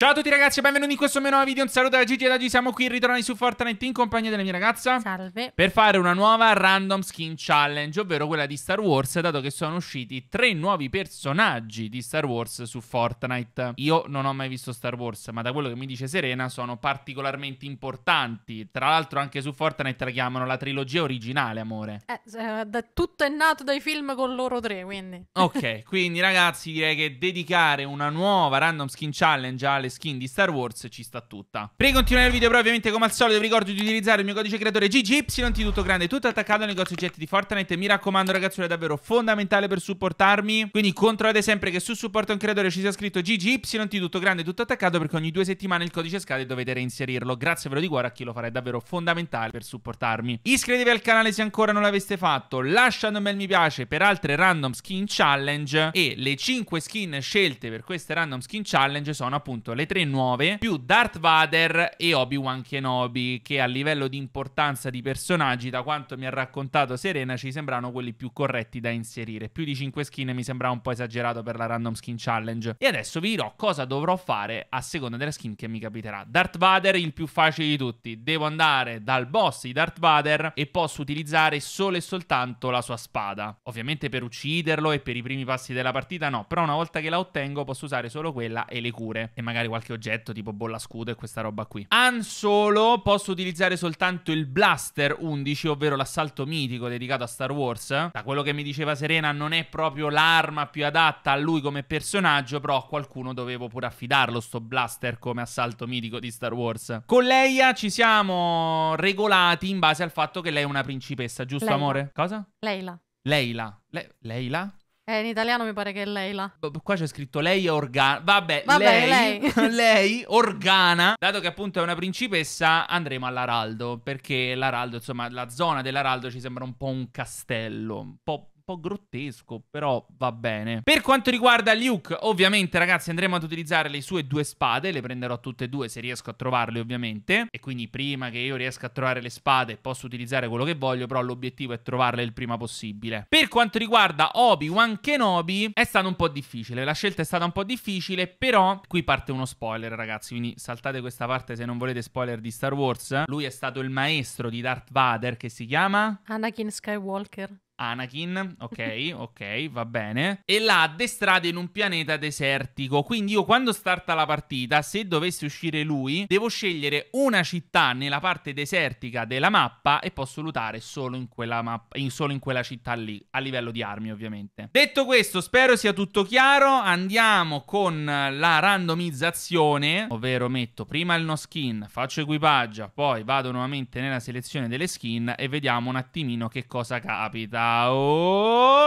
Ciao a tutti ragazzi e benvenuti in questo mio nuovo video, un saluto da Gigi ed oggi siamo qui ritornati su Fortnite in compagnia della mia ragazza Salve Per fare una nuova random skin challenge, ovvero quella di Star Wars Dato che sono usciti tre nuovi personaggi di Star Wars su Fortnite Io non ho mai visto Star Wars, ma da quello che mi dice Serena sono particolarmente importanti Tra l'altro anche su Fortnite la chiamano la trilogia originale, amore Eh, eh tutto è nato dai film con loro tre, quindi Ok, quindi ragazzi direi che dedicare una nuova random skin challenge alle le skin di Star Wars ci sta tutta. Prima di continuare il video però ovviamente come al solito vi ricordo di utilizzare il mio codice creatore GGY tutto grande tutto attaccato al negozio oggetti di Fortnite. Mi raccomando ragazzi è davvero fondamentale per supportarmi. Quindi controllate sempre che su supporto a un creatore ci sia scritto GGY tutto grande tutto attaccato perché ogni due settimane il codice scade e dovete reinserirlo. Grazie però di cuore a chi lo farà è davvero fondamentale per supportarmi. Iscrivetevi al canale se ancora non l'aveste fatto. Lasciate un bel mi piace per altre random skin challenge e le 5 skin scelte per queste random skin challenge sono appunto le tre nuove, più Darth Vader e Obi-Wan Kenobi, che a livello di importanza di personaggi, da quanto mi ha raccontato Serena, ci sembrano quelli più corretti da inserire. Più di 5 skin mi sembrava un po' esagerato per la Random Skin Challenge. E adesso vi dirò cosa dovrò fare a seconda della skin che mi capiterà. Darth Vader il più facile di tutti. Devo andare dal boss di Darth Vader e posso utilizzare solo e soltanto la sua spada. Ovviamente per ucciderlo e per i primi passi della partita no, però una volta che la ottengo posso usare solo quella e le cure. E magari qualche oggetto tipo bolla scudo e questa roba qui. Han Solo posso utilizzare soltanto il Blaster 11, ovvero l'assalto mitico dedicato a Star Wars. Da quello che mi diceva Serena non è proprio l'arma più adatta a lui come personaggio, però a qualcuno dovevo pure affidarlo sto Blaster come assalto mitico di Star Wars. Con Leia ci siamo regolati in base al fatto che lei è una principessa, giusto Leila. amore? Cosa? Leila. Leila. Le- Leila? Eh, in italiano mi pare che è Leila. Qua c'è scritto lei organa. Vabbè, Vabbè, lei, lei. lei organa. Dato che appunto è una principessa, andremo all'Araldo. Perché l'Araldo, insomma, la zona dell'Araldo ci sembra un po' un castello. Un po' po' grottesco, però va bene. Per quanto riguarda Luke, ovviamente ragazzi andremo ad utilizzare le sue due spade, le prenderò tutte e due se riesco a trovarle ovviamente, e quindi prima che io riesca a trovare le spade posso utilizzare quello che voglio, però l'obiettivo è trovarle il prima possibile. Per quanto riguarda Obi-Wan Kenobi è stato un po' difficile, la scelta è stata un po' difficile, però qui parte uno spoiler ragazzi, quindi saltate questa parte se non volete spoiler di Star Wars. Lui è stato il maestro di Darth Vader che si chiama... Anakin Skywalker. Anakin, ok, ok, va bene. E l'ha addestrata in un pianeta desertico. Quindi io quando starta la partita, se dovesse uscire lui, devo scegliere una città nella parte desertica della mappa e posso lutare solo in quella, mappa, in, solo in quella città lì, a livello di armi ovviamente. Detto questo, spero sia tutto chiaro. Andiamo con la randomizzazione, ovvero metto prima il no skin, faccio equipaggia, poi vado nuovamente nella selezione delle skin e vediamo un attimino che cosa capita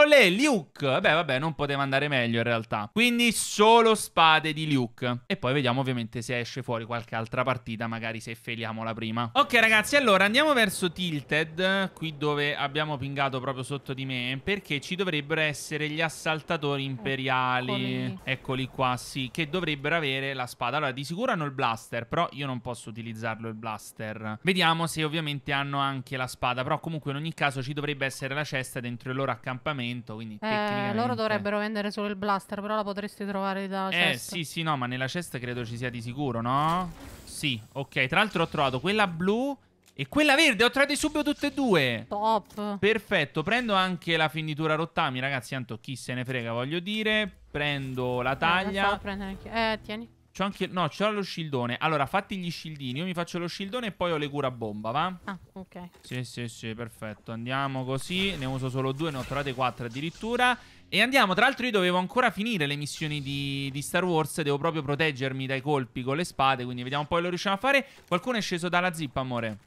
le Luke. Beh, vabbè, non poteva andare meglio in realtà. Quindi solo spade di Luke. E poi vediamo ovviamente se esce fuori qualche altra partita, magari se feliamo la prima. Ok, ragazzi, allora andiamo verso Tilted, qui dove abbiamo pingato proprio sotto di me, perché ci dovrebbero essere gli assaltatori imperiali. Eccoli, Eccoli qua, sì, che dovrebbero avere la spada. Allora, di sicuro hanno il blaster, però io non posso utilizzarlo il blaster. Vediamo se ovviamente hanno anche la spada, però comunque in ogni caso ci dovrebbe essere la cesta testa dentro il loro accampamento. Quindi eh, tecnicamente... loro dovrebbero vendere solo il blaster, però la potresti trovare da Eh, cesta. sì, sì, no, ma nella cesta credo ci sia di sicuro, no? Sì, ok. Tra l'altro ho trovato quella blu e quella verde. Ho trovato subito tutte e due. Top. Perfetto. Prendo anche la finitura rottami, ragazzi. Tanto chi se ne frega, voglio dire. Prendo la taglia. Eh, la eh tieni. C'ho anche... No, c'ho lo shieldone. Allora, fatti gli shieldini. Io mi faccio lo shieldone e poi ho le cura bomba, va? Ah, ok. Sì, sì, sì, perfetto. Andiamo così. Ne uso solo due, ne ho trovate quattro addirittura. E andiamo. Tra l'altro io dovevo ancora finire le missioni di, di, Star Wars. Devo proprio proteggermi dai colpi con le spade. Quindi vediamo poi lo riusciamo a fare. Qualcuno è sceso dalla zip, amore.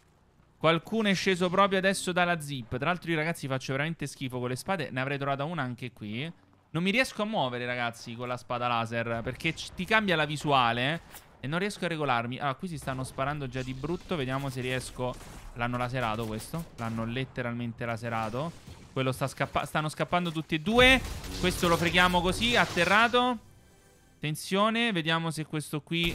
Qualcuno è sceso proprio adesso dalla zip. Tra l'altro io, ragazzi, faccio veramente schifo con le spade. Ne avrei trovata una anche qui. Non mi riesco a muovere, ragazzi, con la spada laser. Perché ti cambia la visuale. Eh, e non riesco a regolarmi. Ah, qui si stanno sparando già di brutto. Vediamo se riesco... L'hanno laserato questo. L'hanno letteralmente laserato. Quello sta scappando. Stanno scappando tutti e due. Questo lo freghiamo così, atterrato. Attenzione, vediamo se questo qui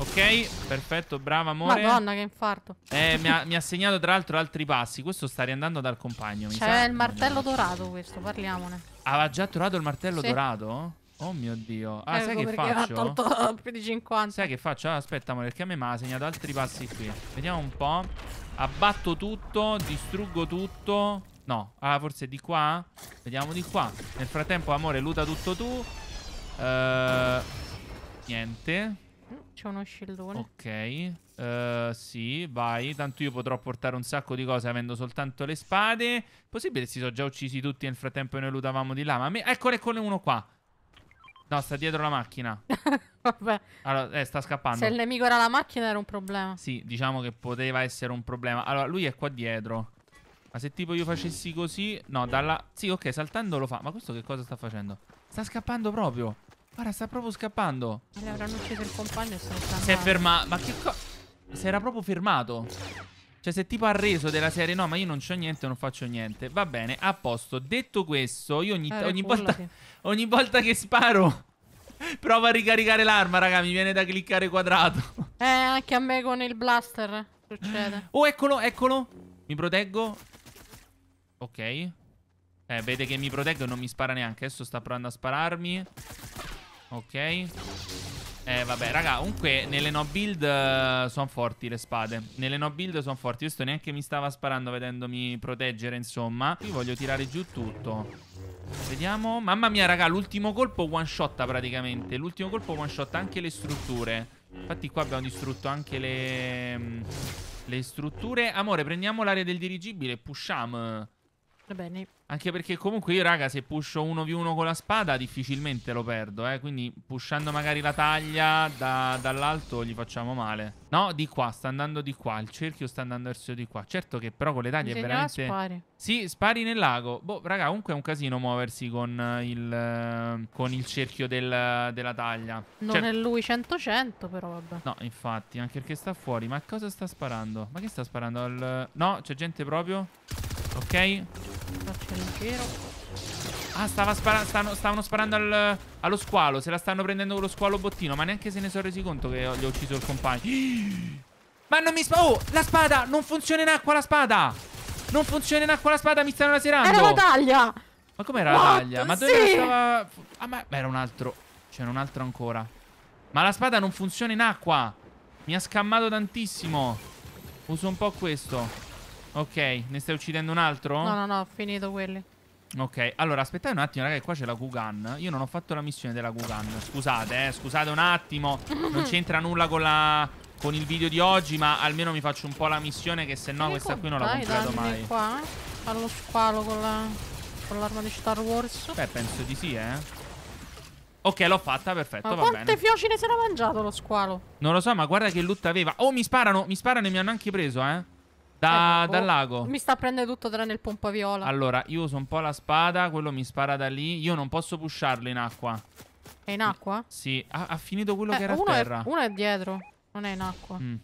Ok, perfetto, brava amore. Madonna, che infarto. Eh, mi, ha, mi, ha, segnato tra l'altro altri passi. Questo sta riandando dal compagno. C'è il martello dorato questo, parliamone. Aveva già trovato il martello sì. dorato? Oh mio dio. Ah, ecco sai che faccio? Ha tolto più di 50. Sai che faccio? Ah, aspetta, amore, perché a me mi ha segnato altri passi qui. Vediamo un po'. Abbatto tutto, distruggo tutto. No, ah, forse di qua? Vediamo di qua. Nel frattempo, amore, luta tutto tu. Uh, niente. C'è uno scellone. Ok. Uh, sì, vai. Tanto io potrò portare un sacco di cose avendo soltanto le spade. Possibile che si sono già uccisi tutti nel frattempo noi lutavamo di là. Ma me... eccolo, eccolo uno qua. No, sta dietro la macchina. Vabbè. Allora, eh, sta scappando. Se il nemico era la macchina era un problema. Sì, diciamo che poteva essere un problema. Allora, lui è qua dietro. Ma se tipo io facessi così... No, dalla... Sì, ok, saltando lo fa. Ma questo che cosa sta facendo? Sta scappando proprio. Guarda, sta proprio scappando. Allora, avranno ucciso il compagno e sono scappati. Si è fermato. Ma che cosa? Si era proprio fermato. Cioè, se tipo ha reso della serie, no, ma io non c'ho niente, non faccio niente. Va bene, a posto. Detto questo, io ogni, eh, ogni, volta, ogni volta che sparo... Prova a ricaricare l'arma, raga, mi viene da cliccare quadrato. Eh, anche a me con il blaster succede. Oh, eccolo, eccolo. Mi proteggo. Ok. Eh, vede che mi proteggo e non mi spara neanche. Adesso sta provando a spararmi. Ok Eh vabbè raga Comunque nelle no build uh, eh, Sono forti le spade Nelle no build sono forti Questo neanche mi stava sparando Vedendomi proteggere insomma Qui voglio tirare giù tutto Vediamo Mamma mia raga L'ultimo colpo one shot praticamente L'ultimo colpo one shot Anche le strutture Infatti qua abbiamo distrutto anche le mm, Le strutture Amore prendiamo l'area del dirigibile E Pushiamo bene. Anche perché comunque io, raga, se pusho 1v1 con la spada, difficilmente lo perdo, eh. Quindi pushando magari la taglia da, dall'alto gli facciamo male. No, di qua, sta andando di qua. Il cerchio sta andando verso di qua. Certo che però con le taglie Bisogna è veramente... Spari. Sì, spari nel lago. Boh, raga, comunque è un casino muoversi con eh, il, eh, con il cerchio del, della taglia. Non certo. è lui 100-100, però vabbè. No, infatti, anche perché sta fuori. Ma cosa sta sparando? Ma che sta sparando? Al... No, c'è gente proprio... Ok Faccio leggero Ah stava spara stavano, stavano, sparando al, allo squalo Se la stanno prendendo con lo squalo bottino Ma neanche se ne sono resi conto che gli ho ucciso il compagno Ma non mi spa... Oh la spada Non funziona in acqua la spada Non funziona in acqua la spada Mi stanno laserando Era la taglia Ma com'era la taglia? Ma dove sì. stava... Ah ma era un altro C'era un altro ancora Ma la spada non funziona in acqua Mi ha scammato tantissimo Uso un po' questo Ok, ne stai uccidendo un altro? No, no, no, ho finito quelli. Ok, allora aspettate un attimo, ragazzi, qua c'è la Gugan. Io non ho fatto la missione della Gugan. Scusate, eh, scusate un attimo. Non c'entra nulla con, la, con il video di oggi, ma almeno mi faccio un po' la missione che se no che questa qui non la completo mai. qua, eh? Allo squalo con la... con l'arma di Star Wars. Beh, penso di sì, eh. Ok, l'ho fatta, perfetto, ma va quante bene. quante fiocine se l'ha mangiato lo squalo? Non lo so, ma guarda che lutta aveva. Oh, mi sparano, mi sparano e mi hanno anche preso, eh. Da, eh, boh. dal lago. Mi sta prendendo tutto tranne il pompa viola. Allora, io uso un po' la spada, quello mi spara da lì. Io non posso pusharlo in acqua. È in acqua? Mm, sì, ha, ha finito quello eh, che era a terra. È, uno è dietro, non è in acqua. Mm.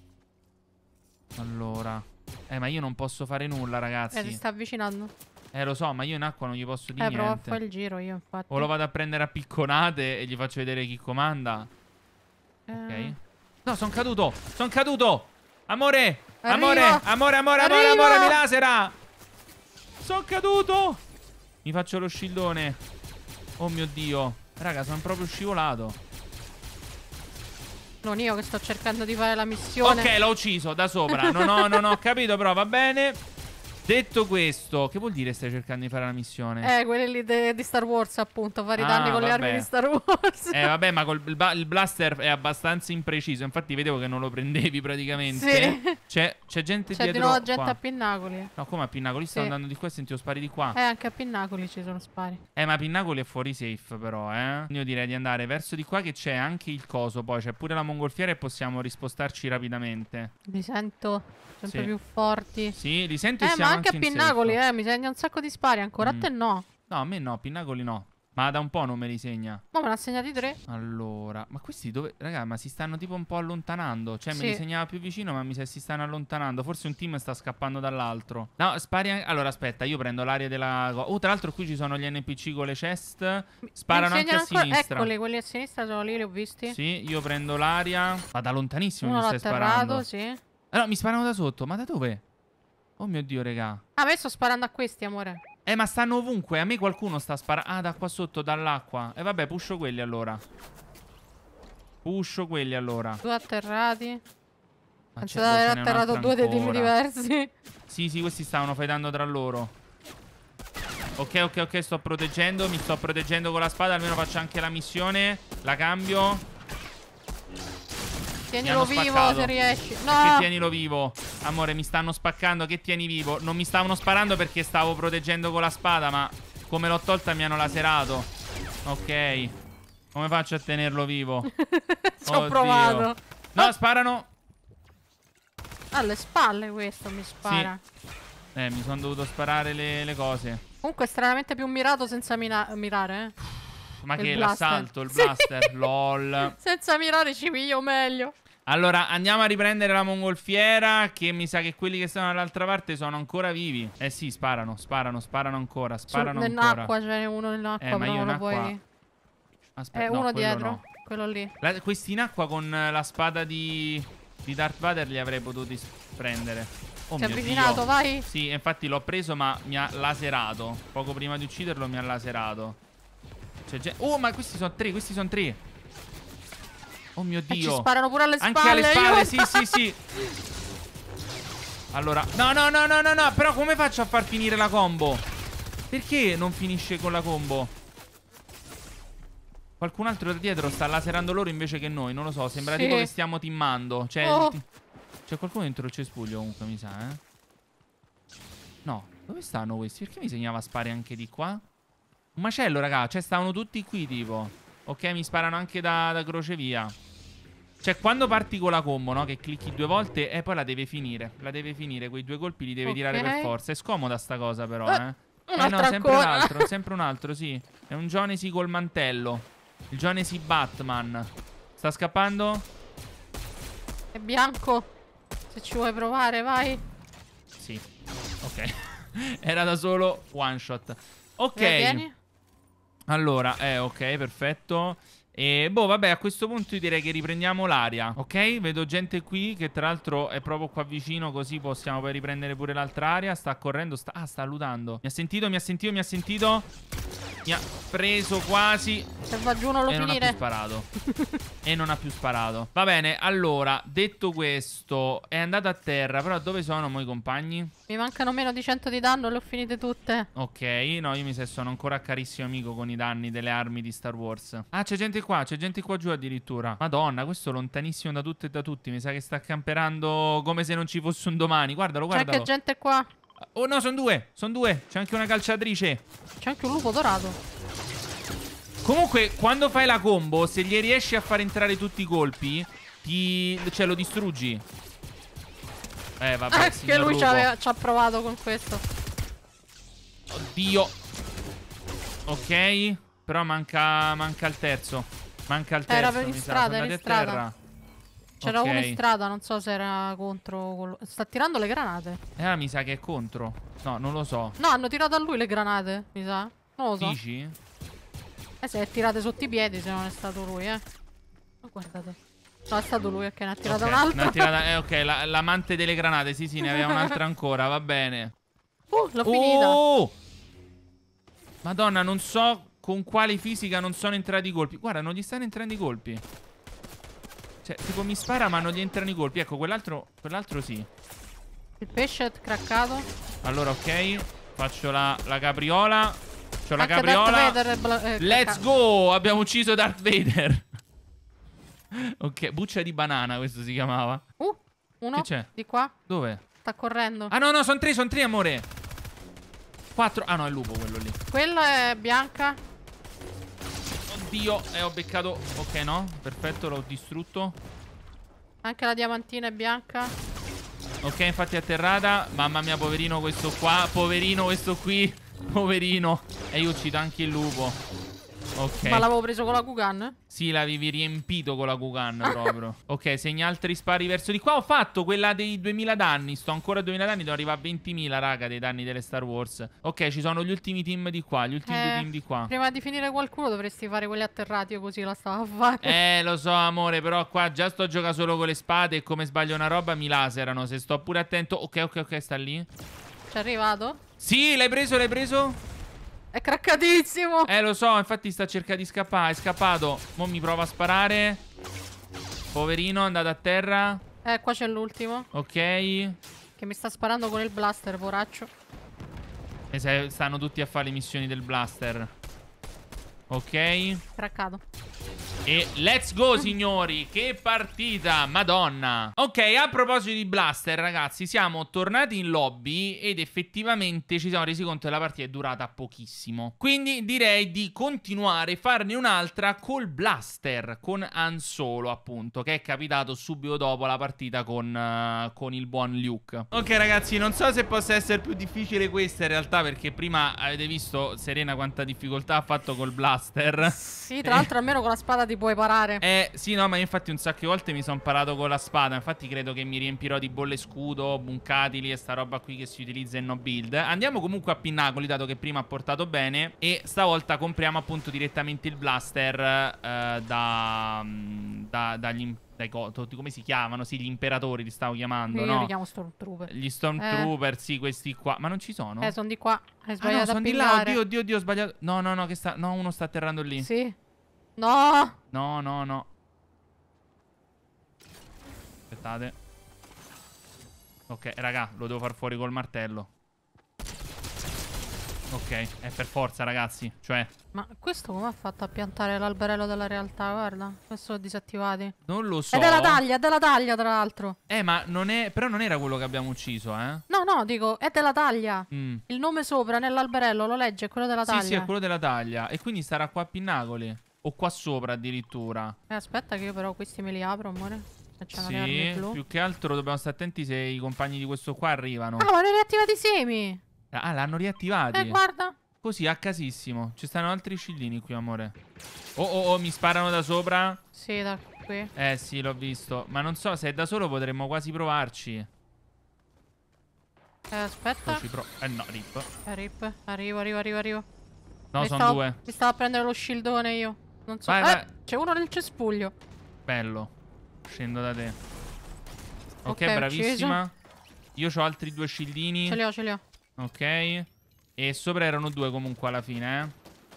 Allora. Eh, ma io non posso fare nulla, ragazzi. Eh, si sta avvicinando. Eh, lo so, ma io in acqua non gli posso dire eh, niente. Eh, provo a fare il giro io, infatti. O lo vado a prendere a picconate e gli faccio vedere chi comanda. Eh. Ok. No, sono caduto! Sono caduto! Amore! Amore, amore, amore, amore, amore, mi lasera. Sono caduto. Mi faccio lo scildone. Oh mio Dio. Raga, sono proprio scivolato. Non io che sto cercando di fare la missione. Ok, l'ho ucciso da sopra. Non ho, non ho capito, però va bene. Detto questo, che vuol dire stai cercando di fare una missione? Eh, quelle lì de- di Star Wars, appunto, fare i ah, danni con vabbè. le armi di Star Wars. Eh, vabbè, ma col, il, blaster è abbastanza impreciso. Infatti, vedevo che non lo prendevi praticamente. Sì. C'è, c'è gente c'è dietro. C'è di nuovo gente qua. a Pinnacoli. No, come a Pinnacoli? Sì. andando di qua e sentivo spari di qua. Eh, anche a Pinnacoli ci sono spari. Eh, ma Pinnacoli è fuori safe, però, eh. Quindi Io direi di andare verso di qua che c'è anche il coso. Poi c'è pure la mongolfiera e possiamo rispostarci rapidamente. Li sento sempre sì. più forti. Sì, li sento eh, e siamo anche, a Pinnacoli, eh, mi segna un sacco di spari ancora. Mm. A te no. No, a me no, Pinnacoli no. Ma da un po' non me li segna. Ma me ne ha segnati tre. Allora, ma questi dove. Raga, ma si stanno tipo un po' allontanando. Cioè, sì. me li segnava più vicino, ma mi sa si stanno allontanando. Forse un team sta scappando dall'altro. No, spari. Anche... Allora, aspetta, io prendo l'aria della. Oh, tra l'altro, qui ci sono gli NPC con le chest. Sparano anche a ancora... sinistra. Eccoli, quelli a sinistra sono lì, li ho visti. Sì, io prendo l'aria. Ma da lontanissimo Uno mi stai sparando. Sì. Allora, eh, mi sparano da sotto. Ma da dove? Oh mio Dio, raga. A ah, me sto sparando a questi, amore. Eh, ma stanno ovunque. A me qualcuno sta sparando. Ah, da qua sotto, dall'acqua. E eh, vabbè, puscio quelli allora. Puscio quelli allora. Due atterrati. c'è da aver atterrato due dei team diversi. Sì, sì, questi stavano fightando tra loro. Ok, ok, ok, sto proteggendo. Mi sto proteggendo con la spada. Almeno faccio anche la missione. La cambio. Tienilo vivo se riesci. No. Perché tienilo vivo. Amore, mi stanno spaccando, che tieni vivo? Non mi stavano sparando perché stavo proteggendo con la spada, ma come l'ho tolta mi hanno laserato. Ok. Come faccio a tenerlo vivo? Ci ho provato. No, sparano. Alle ah, spalle questo mi spara. Sì. Eh, mi sono dovuto sparare le, le, cose. Comunque stranamente più mirato senza mirare, eh. Ma il che l'assalto, il blaster, sì. lol. senza mirare ci piglio meglio. Allora, andiamo a riprendere la mongolfiera. Che mi sa che quelli che stanno dall'altra parte sono ancora vivi. Eh sì, sparano, sparano, sparano ancora. Sparano Su, ancora. Nell'acqua ce n'è uno nell'acqua, eh, ma io non puoi. Aspetta, è eh, no, uno dietro. No. Quello lì. La, questi in acqua con la spada di, di Darth Vader li avrei potuti prendere. Oh, Ti è avvicinato, Dio. vai. Sì, infatti l'ho preso, ma mi ha laserato. Poco prima di ucciderlo mi ha laserato. Cioè, oh, ma questi sono tre, questi sono tre. Oh mio Dio. E ci sparano pure alle spalle. Anche alle spalle, sì, sì, sì. Allora, no, no, no, no, no, no. Però come faccio a far finire la combo? Perché non finisce con la combo? Qualcun altro da dietro sta laserando loro invece che noi. Non lo so, sembra sì. tipo che stiamo timmando. Cioè, oh. ti... C'è qualcuno dentro il cespuglio comunque, mi sa, eh? No. Dove stanno questi? Perché mi segnava spare anche di qua? Un macello, raga. Cioè, stavano tutti qui, tipo. Ok, mi sparano anche da, da crocevia. Cioè, quando parti con la combo, no? Che clicchi due volte e eh, poi la deve finire. La deve finire, quei due colpi li deve okay. tirare per forza. È scomoda sta cosa, però, eh. eh. Un eh no, sempre ancora. un altro, sempre un altro, sì. È un Jonesy col mantello. Il Jonesy Batman. Sta scappando? È bianco. Se ci vuoi provare, vai. Sì. Ok. Era da solo one shot. Ok. Vieni. Allora, eh, ok, perfetto. E boh, vabbè, a questo punto io direi che riprendiamo l'aria, ok? Vedo gente qui che tra l'altro è proprio qua vicino, così possiamo poi riprendere pure l'altra area. Sta correndo, sta... Ah, sta alludando. Mi ha sentito, mi ha sentito, mi ha sentito. Mi ha preso quasi. Se va giù non lo e finire. non ha più sparato. e non ha più sparato. Va bene, allora, detto questo, è andata a terra, però dove sono mo i compagni? Mi mancano meno di 100 di danno, le ho finite tutte. Ok, no, io mi sa sono ancora carissimo amico con i danni delle armi di Star Wars. Ah, c'è gente qua, c'è gente qua giù addirittura. Madonna, questo è lontanissimo da tutte e da tutti. Mi sa che sta camperando come se non ci fosse un domani. Guardalo, guardalo. C'è anche gente qua. Oh no, sono due, sono due. C'è anche una calciatrice. C'è anche un lupo dorato. Comunque, quando fai la combo, se gli riesci a far entrare tutti i colpi, ti... cioè lo distruggi. Eh, vabbè, ah, Che lui ci ha provato con questo. Oddio. Ok. Però manca, manca il terzo. Manca il eh, terzo. Era in strada, era in strada. C'era okay. uno in strada, non so se era contro. Sta tirando le granate. Eh, mi sa che è contro. No, non lo so. No, hanno tirato a lui le granate, mi sa. Non lo so. Dici? Eh, se è tirate sotto i piedi, se non è stato lui, eh. Ma guardate. No, è stato lui, ok, ne ha tirata okay, un'altra. Tirata... Eh, ok, l'amante delle granate, sì, sì, ne aveva un'altra ancora, va bene. Uh, l'ho oh! finita. Madonna, non so con quale fisica non sono entrati i colpi. Guarda, non gli stanno entrando i colpi. Cioè, tipo mi spara ma non gli entrano i colpi. Ecco, quell'altro quell'altro sì. Il pesce è craccato. Allora, ok. Faccio la, la capriola. C'ho la capriola. Eh, Let's go! Abbiamo ucciso Darth Vader. ok, buccia di banana questo si chiamava. Uh, uno. Che c'è? Di qua. Dove? Sta correndo. Ah no, no, sono tre, sono tre, amore. Quattro. Ah no, è il lupo quello lì. Quello è bianca. Oddio, e eh, ho beccato... Ok, no? Perfetto, l'ho distrutto. Anche la diamantina è bianca. Ok, infatti è atterrata. Mamma mia, poverino questo qua. Poverino questo qui. Poverino. E eh, io uccido anche il lupo. Ok. Ma l'avevo preso con la Kugan? Sì, l'avevi riempito con la Kugan ah. proprio. ok, segna altri spari verso di qua. Ho fatto quella dei 2000 danni. Sto ancora a 2000 danni. Devo arrivare a 20.000, raga, dei danni delle Star Wars. Ok, ci sono gli ultimi team di qua. Gli ultimi eh, team di qua. Prima di finire qualcuno dovresti fare quelli atterrati. Io così la stavo a fare. Eh, lo so, amore. Però qua già sto giocando solo con le spade. E come sbaglio una roba mi laserano. Se sto pure attento. Ok, ok, ok, sta lì. C'è arrivato? Sì, l'hai preso, l'hai preso. È craccatissimo. Eh, lo so, infatti sta cercando di scappare. È scappato. Mo mi prova a sparare. Poverino, è andato a terra. Eh, qua c'è l'ultimo. Ok. Che mi sta sparando con il blaster, poraccio. E se stanno tutti a fare le missioni del blaster. Ok. Craccato. E let's go signori Che partita Madonna Ok a proposito di Blaster ragazzi Siamo tornati in lobby Ed effettivamente ci siamo resi conto Che la partita è durata pochissimo Quindi direi di continuare Farne un'altra col Blaster Con Ansolo appunto Che è capitato subito dopo la partita con, uh, con il buon Luke Ok ragazzi non so se possa essere più difficile questa in realtà Perché prima avete visto Serena quanta difficoltà ha fatto col Blaster Sì tra l'altro almeno con la spada di ti puoi parare. Eh, sì, no, ma infatti un sacco di volte mi sono parato con la spada. Infatti credo che mi riempirò di bolle scudo, buncatili e sta roba qui che si utilizza in no build. Andiamo comunque a Pinnacoli, dato che prima ha portato bene. E stavolta compriamo appunto direttamente il blaster eh, da, mm, da, dagli imprenditori dai, come si chiamano? Sì, gli imperatori li stavo chiamando, Io no? li chiamo Stormtrooper. Gli Stormtrooper, eh. sì, questi qua. Ma non ci sono? Eh, sono di qua. Hai sbagliato ah, no, sono di là. Oddio, oddio, oddio, ho sbagliato. No, no, no, che sta... No, uno sta atterrando lì. Sì. No! No, no, no. Aspettate. Ok, raga, lo devo far fuori col martello. Ok, è per forza, ragazzi. Cioè... Ma questo come ha fatto a piantare l'alberello della realtà? Guarda, questo l'ho disattivato. Non lo so. È della taglia, è della taglia, tra l'altro. Eh, ma non è... Però non era quello che abbiamo ucciso, eh? No, no, dico, è della taglia. Mm. Il nome sopra, nell'alberello, lo legge, è quello della taglia. Sì, sì, è quello della taglia. E quindi starà qua a Pinnacoli. O qua sopra addirittura. Eh, aspetta che io però questi me li apro, amore. Sì, più che altro dobbiamo stare attenti se i compagni di questo qua arrivano. Ah, ma l'hanno riattivati i semi. Ah, l'hanno riattivati. Eh, guarda. Così, a casissimo. Ci stanno altri scillini qui, amore. Oh, oh, oh, mi sparano da sopra. Sì, da qui. Eh, sì, l'ho visto. Ma non so, se è da solo potremmo quasi provarci. Eh, aspetta. Pro eh, no, rip. Eh, rip. Arrivo, arrivo, arrivo, arrivo. No, sono due. Mi stavo a prendere lo shieldone io. Non so. Vai, eh, vai. C'è uno nel cespuglio. Bello. Scendo da te. Ok, okay bravissima. Io ho altri due scildini. Ce li ho, ce li ho. Ok. E sopra erano due comunque alla fine,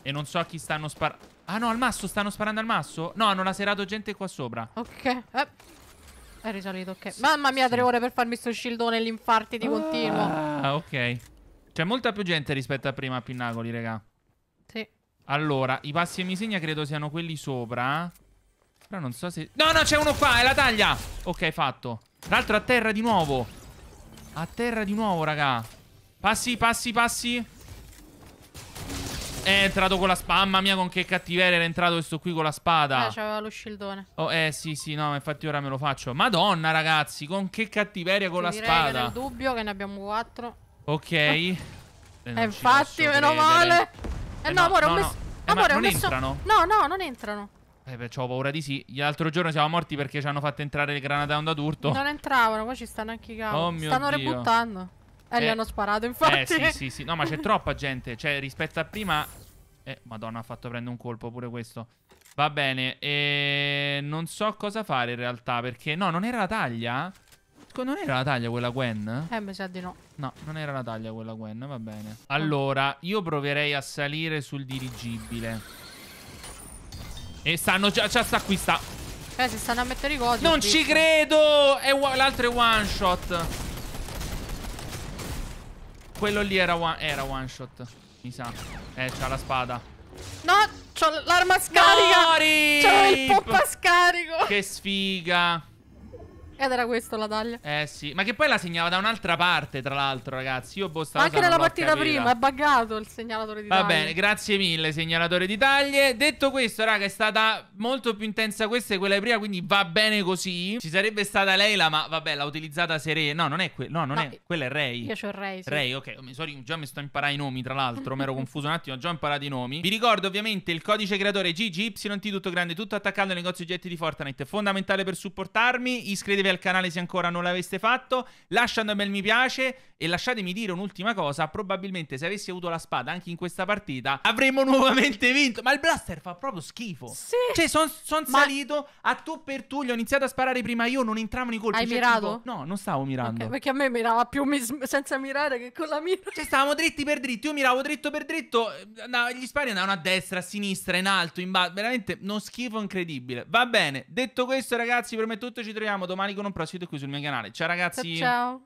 eh. E non so a chi stanno sparando. Ah no, al masso, stanno sparando al masso? No, hanno lacerato gente qua sopra. Ok. Eh. È risalito, ok. Sì, Mamma mia, sì. tre ore per farmi sto shieldone e l'infarti di continuo. Ah, ok. C'è molta più gente rispetto a prima a Pinnacoli, raga. Allora, i passi e segna credo siano quelli sopra. Però non so se... No, no, c'è uno qua, è la taglia! Ok, fatto. Tra l'altro a terra di nuovo. A terra di nuovo, raga. Passi, passi, passi. È entrato con la spada. Mamma mia, con che cattiveria era entrato questo qui con la spada. Eh, c'aveva lo shieldone. Oh, eh, sì, sì, no, infatti ora me lo faccio. Madonna, ragazzi, con che cattiveria Ti con la spada. Non ho dubbio che ne abbiamo quattro. Ok. eh, eh infatti, meno credere. male. Eh, eh, no, amore, no, ho messo... No. amore, eh, non messo... entrano? No, no, non entrano. Eh, beh, ho paura di sì. L'altro giorno siamo morti perché ci hanno fatto entrare il granatown da d'urto. Non entravano, poi ci stanno anche i cavoli. Oh mio stanno Dio. rebuttando. Eh, eh, li eh. hanno sparato, eh, infatti. Eh, sì, sì, sì. No, ma c'è troppa gente. Cioè, rispetto a prima... Eh, madonna, ha fatto prendere un colpo pure questo. Va bene. E... Non so cosa fare in realtà, perché... No, non era la taglia? non era la taglia quella Gwen? Eh, mi sa di no. No, non era la taglia quella Gwen, va bene. Allora, io proverei a salire sul dirigibile. E stanno già, già sta qui, sta. Eh, si stanno a mettere i cose. Non ci credo! È l'altro è one shot. Quello lì era one, era one shot. Mi sa. Eh, c'ha la spada. No, c'ho l'arma scarica. C'ho il poppa scarico. Che sfiga. Ed era questo la taglia. Eh sì, ma che poi la segnava da un'altra parte, tra l'altro, ragazzi. Io boh, Anche nella partita capita. prima è buggato il segnalatore di taglie. Va bene, grazie mille, segnalatore di taglie. Detto questo, raga, è stata molto più intensa questa di quella di prima, quindi va bene così. Ci sarebbe stata Leila, ma vabbè, l'ha utilizzata Serena. No, non è quella, no, non no, è quella è Ray. Io c'ho Ray, sì. Ray, ok. Sorry, già mi sto a imparare i nomi, tra l'altro, mi ero confuso un attimo, ho già imparato i nomi. Vi ricordo ovviamente il codice creatore GGYT tutto grande, tutto attaccando al negozio oggetti di Fortnite. Fondamentale per supportarmi. Iscrivetevi al canale se ancora non l'aveste fatto, lasciando un bel mi piace, e lasciatemi dire un'ultima cosa, probabilmente se avessi avuto la spada anche in questa partita avremmo nuovamente vinto. Ma il blaster fa proprio schifo. Sì. Cioè, sono son Ma... salito a tu per tu, gli ho iniziato a sparare prima io, non entravano i colpi. Hai cioè, mirato? Tipo, no, non stavo mirando. Okay, perché a me mirava più mis- senza mirare che con la mira. Cioè, stavamo dritti per dritti, io miravo dritto per dritto, no, gli spari andavano a destra, a sinistra, in alto, in basso. Veramente, uno schifo incredibile. Va bene, detto questo ragazzi, per me è tutto, ci troviamo domani con un prossimo video qui sul mio canale. Ciao ragazzi. ciao. ciao.